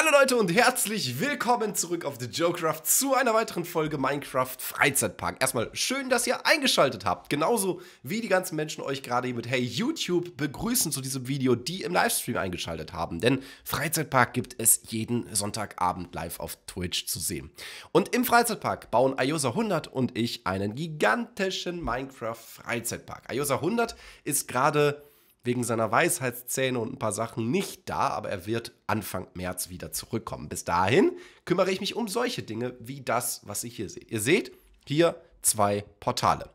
Hallo Leute und herzlich willkommen zurück auf The Joecraft zu einer weiteren Folge Minecraft Freizeitpark. Erstmal schön, dass ihr eingeschaltet habt, genauso wie die ganzen Menschen euch gerade hier mit Hey YouTube begrüßen zu diesem Video, die im Livestream eingeschaltet haben, denn Freizeitpark gibt es jeden Sonntagabend live auf Twitch zu sehen. Und im Freizeitpark bauen Iosa 100 und ich einen gigantischen Minecraft Freizeitpark. Iosa 100 ist gerade wegen seiner Weisheitszähne und ein paar Sachen nicht da, aber er wird Anfang März wieder zurückkommen. Bis dahin kümmere ich mich um solche Dinge wie das, was ihr hier seht. Ihr seht hier zwei Portale.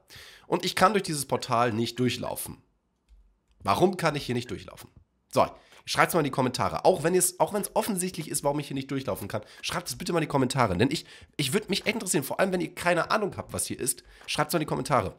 Und ich kann durch dieses Portal nicht durchlaufen. Warum kann ich hier nicht durchlaufen? So, schreibt es mal in die Kommentare. Auch wenn es auch offensichtlich ist, warum ich hier nicht durchlaufen kann, schreibt es bitte mal in die Kommentare. Denn ich, ich würde mich echt interessieren, vor allem wenn ihr keine Ahnung habt, was hier ist, schreibt es mal in die Kommentare.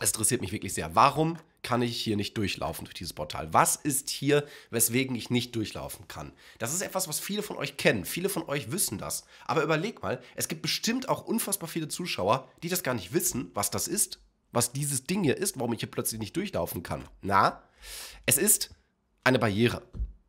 Es interessiert mich wirklich sehr. Warum kann ich hier nicht durchlaufen durch dieses Portal? Was ist hier, weswegen ich nicht durchlaufen kann? Das ist etwas, was viele von euch kennen. Viele von euch wissen das. Aber überleg mal, es gibt bestimmt auch unfassbar viele Zuschauer, die das gar nicht wissen, was das ist, was dieses Ding hier ist, warum ich hier plötzlich nicht durchlaufen kann. Na, es ist eine Barriere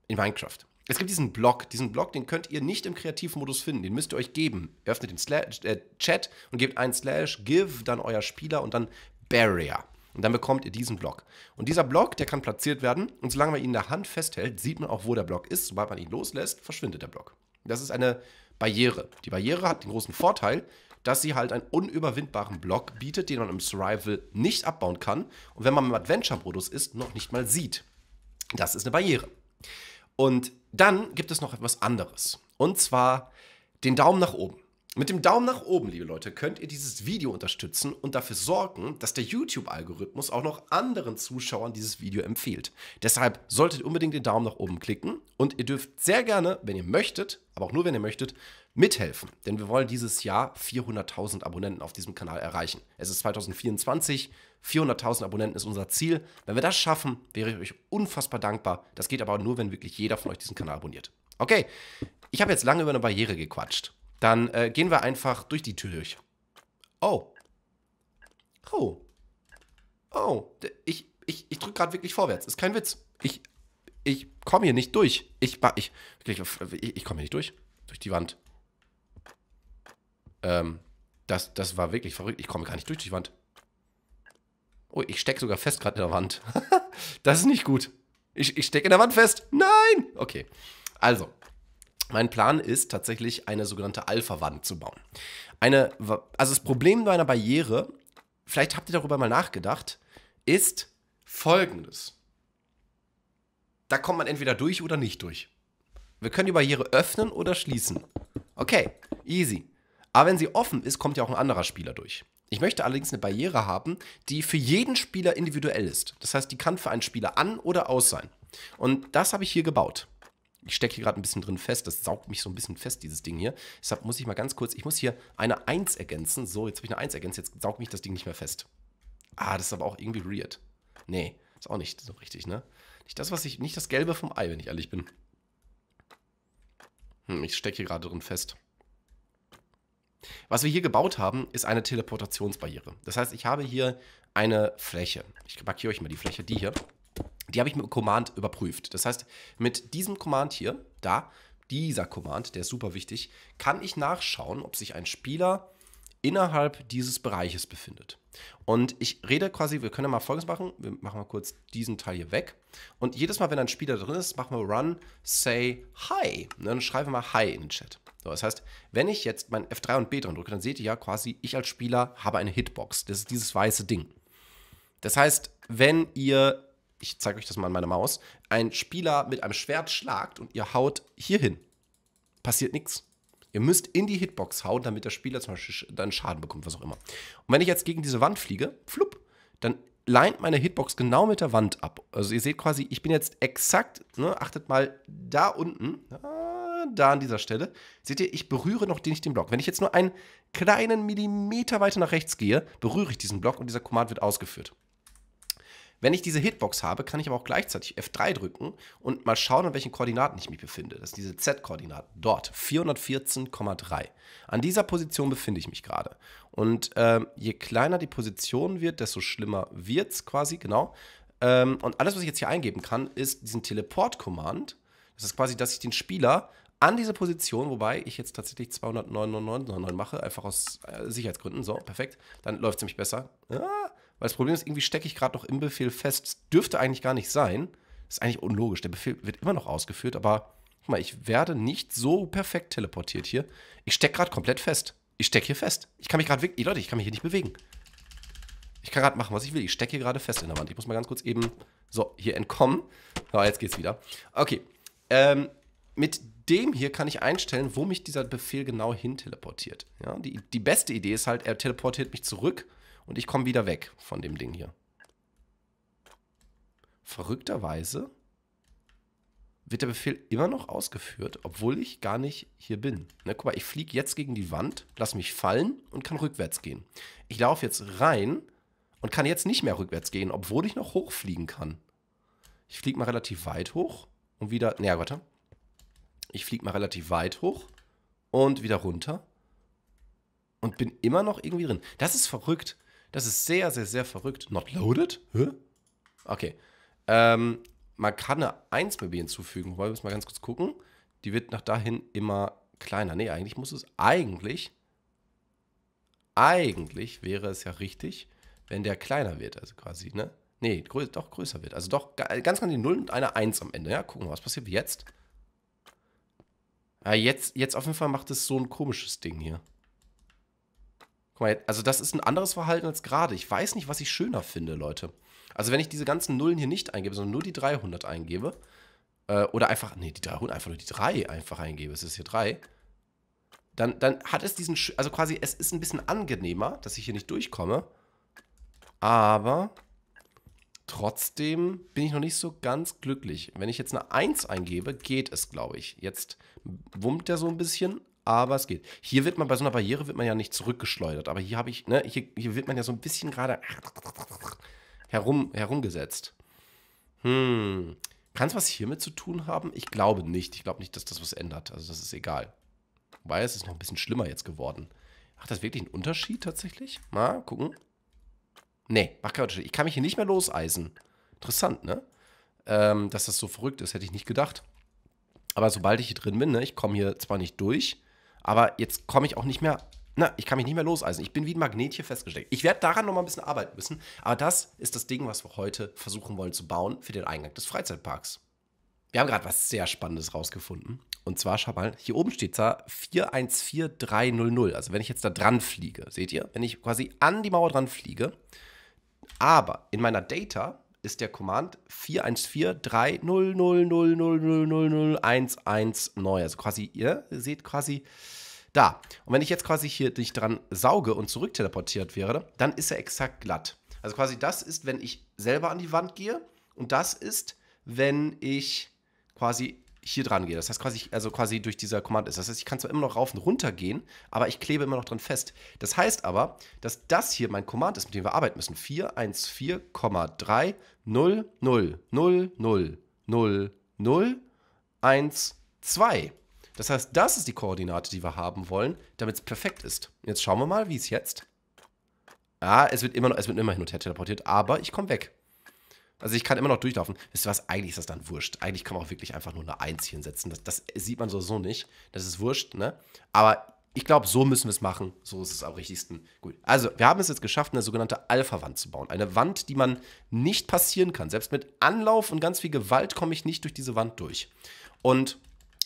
in Minecraft. Es gibt diesen Blog, diesen Blog, den könnt ihr nicht im Kreativmodus finden, den müsst ihr euch geben. Ihr öffnet den Slash, äh, Chat und gebt einen Slash give, dann euer Spieler und dann Barrier. Und dann bekommt ihr diesen Block. Und dieser Block, der kann platziert werden. Und solange man ihn in der Hand festhält, sieht man auch, wo der Block ist. Sobald man ihn loslässt, verschwindet der Block. Das ist eine Barriere. Die Barriere hat den großen Vorteil, dass sie halt einen unüberwindbaren Block bietet, den man im Survival nicht abbauen kann und wenn man im Adventure-Modus ist, noch nicht mal sieht. Das ist eine Barriere. Und dann gibt es noch etwas anderes. Und zwar den Daumen nach oben. Mit dem Daumen nach oben, liebe Leute, könnt ihr dieses Video unterstützen und dafür sorgen, dass der YouTube-Algorithmus auch noch anderen Zuschauern dieses Video empfiehlt. Deshalb solltet ihr unbedingt den Daumen nach oben klicken und ihr dürft sehr gerne, wenn ihr möchtet, aber auch nur wenn ihr möchtet, mithelfen. Denn wir wollen dieses Jahr 400.000 Abonnenten auf diesem Kanal erreichen. Es ist 2024, 400.000 Abonnenten ist unser Ziel. Wenn wir das schaffen, wäre ich euch unfassbar dankbar. Das geht aber nur, wenn wirklich jeder von euch diesen Kanal abonniert. Okay, ich habe jetzt lange über eine Barriere gequatscht. Dann äh, gehen wir einfach durch die Tür durch. Oh. Oh. Oh. Ich, ich, ich drücke gerade wirklich vorwärts. Ist kein Witz. Ich, ich komme hier nicht durch. Ich, ich, ich, ich komme hier nicht durch. Durch die Wand. Ähm, das, das war wirklich verrückt. Ich komme gar nicht durch die Wand. Oh, ich stecke sogar fest gerade in der Wand. das ist nicht gut. Ich, ich stecke in der Wand fest. Nein! Okay. Also, mein Plan ist tatsächlich eine sogenannte Alpha-Wand zu bauen. Eine, also das Problem bei einer Barriere, vielleicht habt ihr darüber mal nachgedacht, ist folgendes. Da kommt man entweder durch oder nicht durch. Wir können die Barriere öffnen oder schließen. Okay, easy. Aber wenn sie offen ist, kommt ja auch ein anderer Spieler durch. Ich möchte allerdings eine Barriere haben, die für jeden Spieler individuell ist. Das heißt, die kann für einen Spieler an oder aus sein. Und das habe ich hier gebaut ich stecke hier gerade ein bisschen drin fest, das saugt mich so ein bisschen fest, dieses Ding hier. Deshalb muss ich mal ganz kurz, ich muss hier eine 1 ergänzen. So, jetzt habe ich eine 1 ergänzt, jetzt saugt mich das Ding nicht mehr fest. Ah, das ist aber auch irgendwie weird. Nee, ist auch nicht so richtig, ne? Nicht das, was ich, nicht das Gelbe vom Ei, wenn ich ehrlich bin. Hm, ich stecke hier gerade drin fest. Was wir hier gebaut haben, ist eine Teleportationsbarriere. Das heißt, ich habe hier eine Fläche. Ich markiere euch mal die Fläche, die hier die habe ich mit dem Command überprüft. Das heißt, mit diesem Command hier, da, dieser Command, der ist super wichtig, kann ich nachschauen, ob sich ein Spieler innerhalb dieses Bereiches befindet. Und ich rede quasi, wir können ja mal Folgendes machen. Wir machen mal kurz diesen Teil hier weg. Und jedes Mal, wenn ein Spieler drin ist, machen wir Run, say Hi. Und ne, dann schreiben wir mal Hi in den Chat. So, das heißt, wenn ich jetzt mein F3 und B drin drücke, dann seht ihr ja quasi, ich als Spieler habe eine Hitbox. Das ist dieses weiße Ding. Das heißt, wenn ihr ich zeige euch das mal an meiner Maus, ein Spieler mit einem Schwert schlagt und ihr haut hier hin. Passiert nichts. Ihr müsst in die Hitbox hauen, damit der Spieler zum Beispiel dann Schaden bekommt, was auch immer. Und wenn ich jetzt gegen diese Wand fliege, flupp, dann leint meine Hitbox genau mit der Wand ab. Also ihr seht quasi, ich bin jetzt exakt, ne, achtet mal da unten, ah, da an dieser Stelle, seht ihr, ich berühre noch nicht den Block. Wenn ich jetzt nur einen kleinen Millimeter weiter nach rechts gehe, berühre ich diesen Block und dieser Command wird ausgeführt. Wenn ich diese Hitbox habe, kann ich aber auch gleichzeitig F3 drücken und mal schauen, an welchen Koordinaten ich mich befinde. Das ist diese Z-Koordinate dort, 414,3. An dieser Position befinde ich mich gerade. Und ähm, je kleiner die Position wird, desto schlimmer wird es quasi, genau. Ähm, und alles, was ich jetzt hier eingeben kann, ist diesen Teleport-Command. Das ist quasi, dass ich den Spieler an diese Position, wobei ich jetzt tatsächlich 299,99 mache, einfach aus äh, Sicherheitsgründen. So, perfekt. Dann läuft es nämlich besser. Ah, weil das Problem ist, irgendwie stecke ich gerade noch im Befehl fest. Das dürfte eigentlich gar nicht sein. Das ist eigentlich unlogisch. Der Befehl wird immer noch ausgeführt, aber guck mal, ich werde nicht so perfekt teleportiert hier. Ich stecke gerade komplett fest. Ich stecke hier fest. Ich kann mich gerade wirklich. Leute, ich kann mich hier nicht bewegen. Ich kann gerade machen, was ich will. Ich stecke hier gerade fest in der Wand. Ich muss mal ganz kurz eben so hier entkommen. So, jetzt geht's wieder. Okay. Ähm, mit dem hier kann ich einstellen, wo mich dieser Befehl genau hin teleportiert. Ja, die, die beste Idee ist halt, er teleportiert mich zurück und ich komme wieder weg von dem Ding hier. Verrückterweise wird der Befehl immer noch ausgeführt, obwohl ich gar nicht hier bin. Ne, guck mal, ich fliege jetzt gegen die Wand, lasse mich fallen und kann rückwärts gehen. Ich laufe jetzt rein und kann jetzt nicht mehr rückwärts gehen, obwohl ich noch hochfliegen kann. Ich fliege mal relativ weit hoch und wieder. Naja, warte. Ich fliege mal relativ weit hoch und wieder runter und bin immer noch irgendwie drin. Das ist verrückt. Das ist sehr, sehr, sehr verrückt. Not loaded? Hä? Okay. Ähm, man kann eine 1 bei B hinzufügen. Wollen wir es mal ganz kurz gucken? Die wird nach dahin immer kleiner. Nee, eigentlich muss es eigentlich. Eigentlich wäre es ja richtig, wenn der kleiner wird. Also quasi, ne? Nee, grö doch größer wird. Also doch ganz ganz die 0 und eine 1 am Ende. Ja, gucken wir, was passiert jetzt. Ja, jetzt, jetzt auf jeden Fall macht es so ein komisches Ding hier. Guck mal, also das ist ein anderes Verhalten als gerade. Ich weiß nicht, was ich schöner finde, Leute. Also wenn ich diese ganzen Nullen hier nicht eingebe, sondern nur die 300 eingebe, äh, oder einfach, nee, die 300, einfach nur die 3 einfach eingebe, es ist hier 3, dann, dann hat es diesen, also quasi, es ist ein bisschen angenehmer, dass ich hier nicht durchkomme, aber trotzdem bin ich noch nicht so ganz glücklich. Wenn ich jetzt eine 1 eingebe, geht es, glaube ich. Jetzt wummt der so ein bisschen, aber es geht. Hier wird man bei so einer Barriere wird man ja nicht zurückgeschleudert, aber hier habe ich, ne, hier, hier wird man ja so ein bisschen gerade herum, herumgesetzt. Hm. Kann es was hiermit zu tun haben? Ich glaube nicht. Ich glaube nicht, dass das was ändert. Also das ist egal. Wobei es ist noch ein bisschen schlimmer jetzt geworden. Macht das wirklich einen Unterschied tatsächlich? Mal gucken. Nee, macht keinen Unterschied. Ich kann mich hier nicht mehr loseisen. Interessant, ne? Ähm, dass das so verrückt ist, hätte ich nicht gedacht. Aber sobald ich hier drin bin, ne, ich komme hier zwar nicht durch, aber jetzt komme ich auch nicht mehr, na, ich kann mich nicht mehr loseisen. Ich bin wie ein Magnet hier festgesteckt. Ich werde daran nochmal ein bisschen arbeiten müssen. Aber das ist das Ding, was wir heute versuchen wollen zu bauen für den Eingang des Freizeitparks. Wir haben gerade was sehr Spannendes rausgefunden. Und zwar, schau mal, hier oben steht da 414300. Also wenn ich jetzt da dran fliege, seht ihr? Wenn ich quasi an die Mauer dran fliege, aber in meiner Data ist der Command 414 4143000000011 Also quasi, ihr seht quasi da. Und wenn ich jetzt quasi hier dich dran sauge und zurückteleportiert wäre, dann ist er exakt glatt. Also quasi das ist, wenn ich selber an die Wand gehe und das ist, wenn ich quasi hier dran gehe. Das heißt quasi, also quasi durch dieser Command ist. Das heißt, ich kann zwar immer noch rauf und runter gehen, aber ich klebe immer noch dran fest. Das heißt aber, dass das hier mein Command ist, mit dem wir arbeiten müssen. 414,3 0 0 0 0 0 0 1 2. Das heißt, das ist die Koordinate, die wir haben wollen, damit es perfekt ist. Jetzt schauen wir mal, wie es jetzt. Ja, ah, es wird immer noch, es wird immer hin und her teleportiert, aber ich komme weg. Also ich kann immer noch durchlaufen. Wisst ihr was? Eigentlich ist das dann wurscht. Eigentlich kann man auch wirklich einfach nur eine Eins hinsetzen. Das, das sieht man sowieso nicht. Das ist wurscht, ne? Aber ich glaube, so müssen wir es machen. So ist es am richtigsten. Gut. Also, wir haben es jetzt geschafft, eine sogenannte Alpha-Wand zu bauen. Eine Wand, die man nicht passieren kann. Selbst mit Anlauf und ganz viel Gewalt komme ich nicht durch diese Wand durch. Und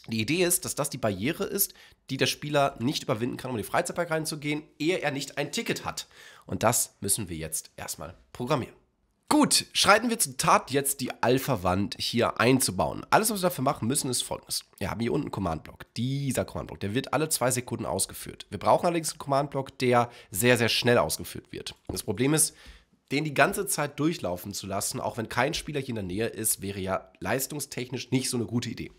die Idee ist, dass das die Barriere ist, die der Spieler nicht überwinden kann, um in den Freizeitpark reinzugehen, ehe er nicht ein Ticket hat. Und das müssen wir jetzt erstmal programmieren. Gut, schreiten wir zur Tat, jetzt die Alpha-Wand hier einzubauen. Alles, was wir dafür machen müssen, ist folgendes. Wir haben hier unten einen Command-Block. Dieser Command-Block, der wird alle zwei Sekunden ausgeführt. Wir brauchen allerdings einen Command-Block, der sehr, sehr schnell ausgeführt wird. Das Problem ist, den die ganze Zeit durchlaufen zu lassen, auch wenn kein Spieler hier in der Nähe ist, wäre ja leistungstechnisch nicht so eine gute Idee.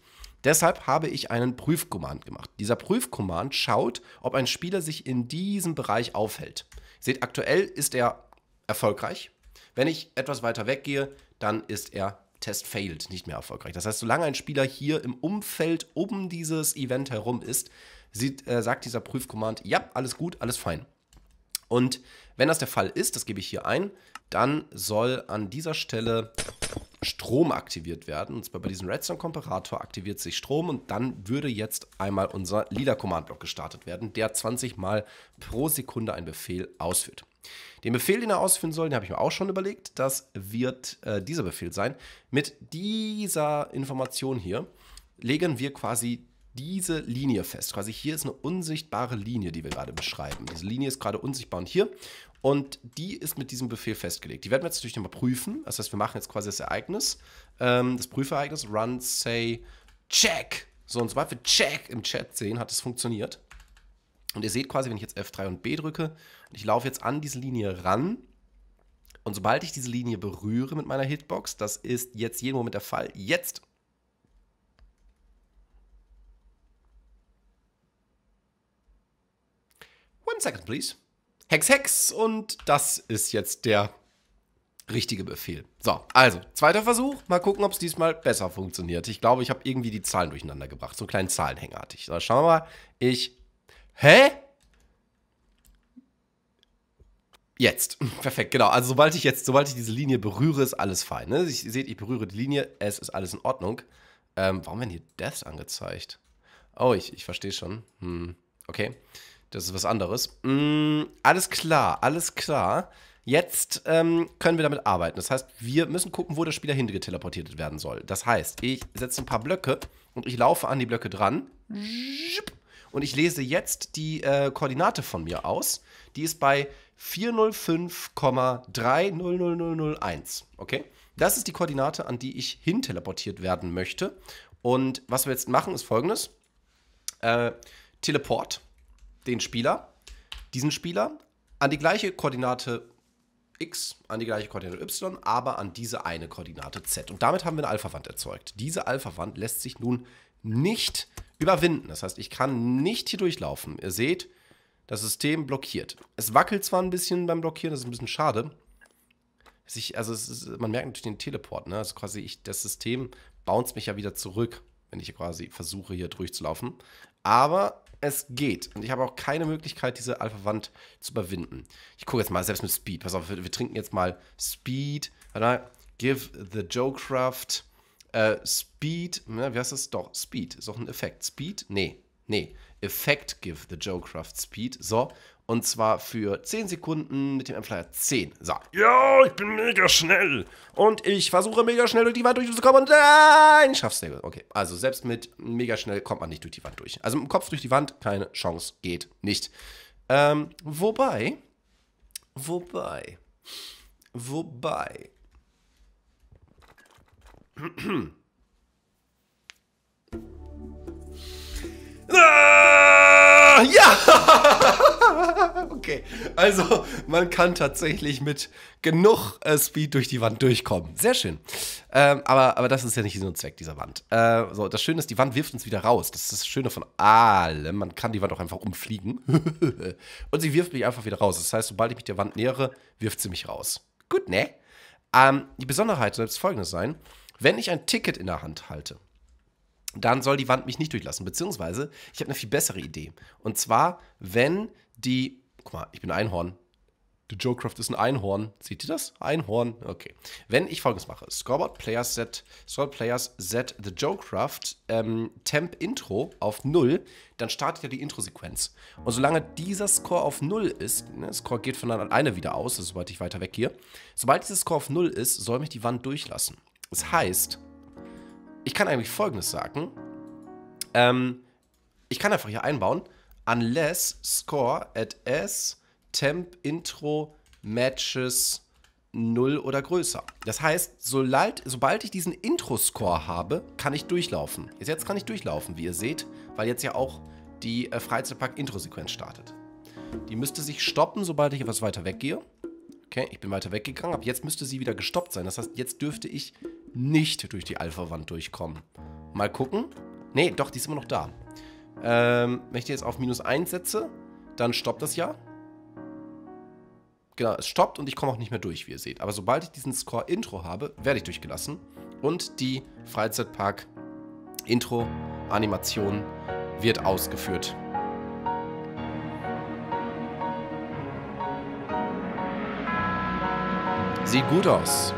Deshalb habe ich einen Prüfkommand gemacht. Dieser Prüfkommand schaut, ob ein Spieler sich in diesem Bereich aufhält. Seht, aktuell ist er erfolgreich, wenn ich etwas weiter weggehe, dann ist er Test failed, nicht mehr erfolgreich. Das heißt, solange ein Spieler hier im Umfeld um dieses Event herum ist, sieht, äh, sagt dieser Prüfcommand, ja, alles gut, alles fein. Und wenn das der Fall ist, das gebe ich hier ein, dann soll an dieser Stelle Strom aktiviert werden. Und zwar bei diesem Redstone-Komparator aktiviert sich Strom und dann würde jetzt einmal unser Leader-Command-Block gestartet werden, der 20 Mal pro Sekunde einen Befehl ausführt. Den Befehl, den er ausführen soll, den habe ich mir auch schon überlegt. Das wird äh, dieser Befehl sein. Mit dieser Information hier legen wir quasi diese Linie fest. Quasi hier ist eine unsichtbare Linie, die wir gerade beschreiben. Diese Linie ist gerade unsichtbar und hier. Und die ist mit diesem Befehl festgelegt. Die werden wir jetzt natürlich nochmal prüfen. Das heißt, wir machen jetzt quasi das Ereignis, ähm, das Prüfereignis, run, say, check. So, und sobald wir check im Chat sehen, hat es funktioniert. Und ihr seht quasi, wenn ich jetzt F3 und B drücke und ich laufe jetzt an diese Linie ran, und sobald ich diese Linie berühre mit meiner Hitbox, das ist jetzt jeden Moment der Fall, jetzt One second, please. Hex, Hex. Und das ist jetzt der richtige Befehl. So, also, zweiter Versuch. Mal gucken, ob es diesmal besser funktioniert. Ich glaube, ich habe irgendwie die Zahlen durcheinander gebracht. So einen kleinen Zahlenhängerartig. So, schauen wir mal. Ich Hä? Jetzt. Perfekt, genau. Also sobald ich jetzt, sobald ich diese Linie berühre, ist alles fein. Ne? Ich, seht, ich berühre die Linie, es ist alles in Ordnung. Ähm, warum werden hier Deaths angezeigt? Oh, ich, ich verstehe schon. Hm. Okay. Das ist was anderes. Hm, alles klar, alles klar. Jetzt ähm, können wir damit arbeiten. Das heißt, wir müssen gucken, wo der Spieler geteleportiert werden soll. Das heißt, ich setze ein paar Blöcke und ich laufe an die Blöcke dran. Mhm und ich lese jetzt die äh, Koordinate von mir aus. Die ist bei 405,300001. Okay? Das ist die Koordinate, an die ich hin teleportiert werden möchte. Und was wir jetzt machen, ist folgendes: äh, Teleport den Spieler, diesen Spieler, an die gleiche Koordinate x, an die gleiche Koordinate y, aber an diese eine Koordinate z. Und damit haben wir eine Alpha-Wand erzeugt. Diese Alpha-Wand lässt sich nun nicht überwinden. Das heißt, ich kann nicht hier durchlaufen. Ihr seht, das System blockiert. Es wackelt zwar ein bisschen beim Blockieren, das ist ein bisschen schade. Ich, also ist, man merkt natürlich den Teleport, ne? Also quasi ich, das System bounce mich ja wieder zurück, wenn ich quasi versuche, hier durchzulaufen. Aber es geht. Und ich habe auch keine Möglichkeit, diese Alpha-Wand zu überwinden. Ich gucke jetzt mal, selbst mit Speed. Pass auf, wir, wir trinken jetzt mal Speed. Warte mal. Give the Joecraft äh, Speed, na, ne, wie heißt das? Doch, Speed ist doch ein Effekt. Speed? Nee, nee. Effekt give the Joecraft Speed. So, und zwar für 10 Sekunden mit dem Flyer 10. So. Ja, ich bin mega schnell. Und ich versuche mega schnell durch die Wand durchzukommen. Und nein, schaff's nicht. Okay, also selbst mit mega schnell kommt man nicht durch die Wand durch. Also mit dem Kopf durch die Wand, keine Chance, geht nicht. Ähm, wobei, wobei, wobei, ah, ja! okay, also man kann tatsächlich mit genug äh, Speed durch die Wand durchkommen. Sehr schön. Ähm, aber, aber das ist ja nicht so ein Zweck dieser Wand. Äh, so, das Schöne ist, die Wand wirft uns wieder raus. Das ist das Schöne von allem. Man kann die Wand auch einfach umfliegen. Und sie wirft mich einfach wieder raus. Das heißt, sobald ich mich der Wand nähere, wirft sie mich raus. Gut, ne? Ähm, die Besonderheit soll jetzt folgendes sein. Wenn ich ein Ticket in der Hand halte, dann soll die Wand mich nicht durchlassen. Beziehungsweise, ich habe eine viel bessere Idee. Und zwar, wenn die. Guck mal, ich bin Einhorn. The Joecraft ist ein Einhorn. Seht ihr das? Einhorn. Okay. Wenn ich folgendes mache: Scoreboard Players set, Scoreboard Players set The Joecraft ähm, Temp Intro auf 0, dann startet ja die Intro-Sequenz. Und solange dieser Score auf 0 ist, ne, Score geht von alleine wieder aus, also sobald ich weiter weggehe, sobald dieser Score auf 0 ist, soll mich die Wand durchlassen. Das heißt, ich kann eigentlich Folgendes sagen. Ähm, ich kann einfach hier einbauen, unless score at s temp intro matches 0 oder größer. Das heißt, sobald, sobald ich diesen Intro-Score habe, kann ich durchlaufen. Jetzt kann ich durchlaufen, wie ihr seht, weil jetzt ja auch die äh, Freizeitpark-Intro-Sequenz startet. Die müsste sich stoppen, sobald ich etwas weiter weggehe. Okay, ich bin weiter weggegangen, aber jetzt müsste sie wieder gestoppt sein. Das heißt, jetzt dürfte ich nicht durch die Alpha-Wand durchkommen. Mal gucken. Ne, doch, die ist immer noch da. Ähm, wenn ich die jetzt auf minus 1 setze, dann stoppt das ja. Genau, es stoppt und ich komme auch nicht mehr durch, wie ihr seht. Aber sobald ich diesen Score-Intro habe, werde ich durchgelassen. Und die Freizeitpark-Intro-Animation wird ausgeführt. Sieht gut aus.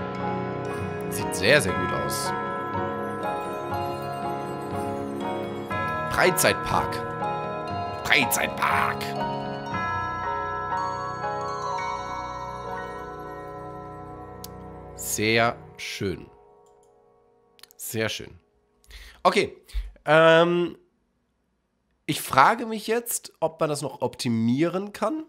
Sieht sehr, sehr gut aus. Freizeitpark. Freizeitpark. Sehr schön. Sehr schön. Okay. Ähm, ich frage mich jetzt, ob man das noch optimieren kann.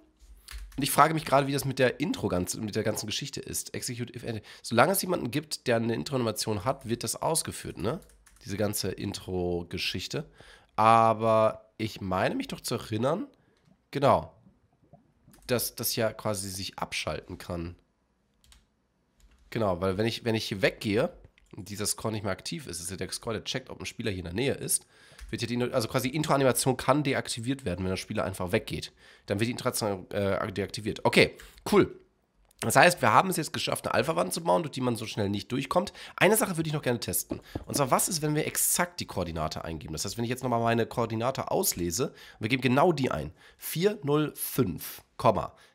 Und ich frage mich gerade, wie das mit der Intro ganz, mit der ganzen Geschichte ist. Execute if Solange es jemanden gibt, der eine Intro-Animation hat, wird das ausgeführt, ne? Diese ganze Intro-Geschichte. Aber ich meine mich doch zu erinnern, genau, dass das ja quasi sich abschalten kann. Genau, weil wenn ich, wenn ich hier weggehe und dieser Score nicht mehr aktiv ist, ist ja der Score, der checkt, ob ein Spieler hier in der Nähe ist, wird ja die, also quasi Intro-Animation kann deaktiviert werden, wenn der Spieler einfach weggeht. Dann wird die Interaktion äh, deaktiviert. Okay, cool. Das heißt, wir haben es jetzt geschafft, eine Alpha-Wand zu bauen, durch die man so schnell nicht durchkommt. Eine Sache würde ich noch gerne testen. Und zwar, was ist, wenn wir exakt die Koordinate eingeben? Das heißt, wenn ich jetzt nochmal meine Koordinate auslese, und wir geben genau die ein. 405,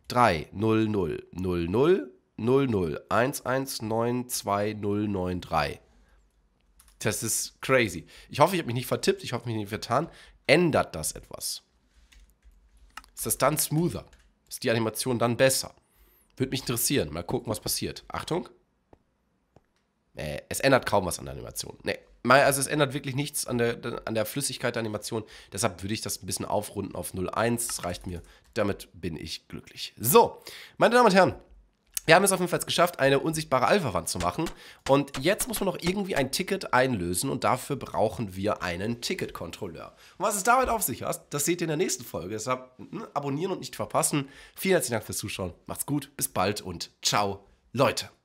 3, 0, 0, 0, 0, 0, 0, 1, 1, 9, 2, 0, 9, 3. Das ist crazy. Ich hoffe, ich habe mich nicht vertippt, ich hoffe, ich habe mich nicht vertan. Ändert das etwas? Ist das dann smoother? Ist die Animation dann besser? Würde mich interessieren. Mal gucken, was passiert. Achtung. Äh, es ändert kaum was an der Animation. Nee. Also es ändert wirklich nichts an der, an der Flüssigkeit der Animation. Deshalb würde ich das ein bisschen aufrunden auf 0,1. Das reicht mir. Damit bin ich glücklich. So, meine Damen und Herren, wir haben es auf jeden Fall geschafft, eine unsichtbare Alpha-Wand zu machen. Und jetzt muss man noch irgendwie ein Ticket einlösen und dafür brauchen wir einen Ticket-Kontrolleur. Und was es damit auf sich hat, das seht ihr in der nächsten Folge. Deshalb ne, abonnieren und nicht verpassen. Vielen herzlichen Dank fürs Zuschauen. Macht's gut, bis bald und ciao, Leute.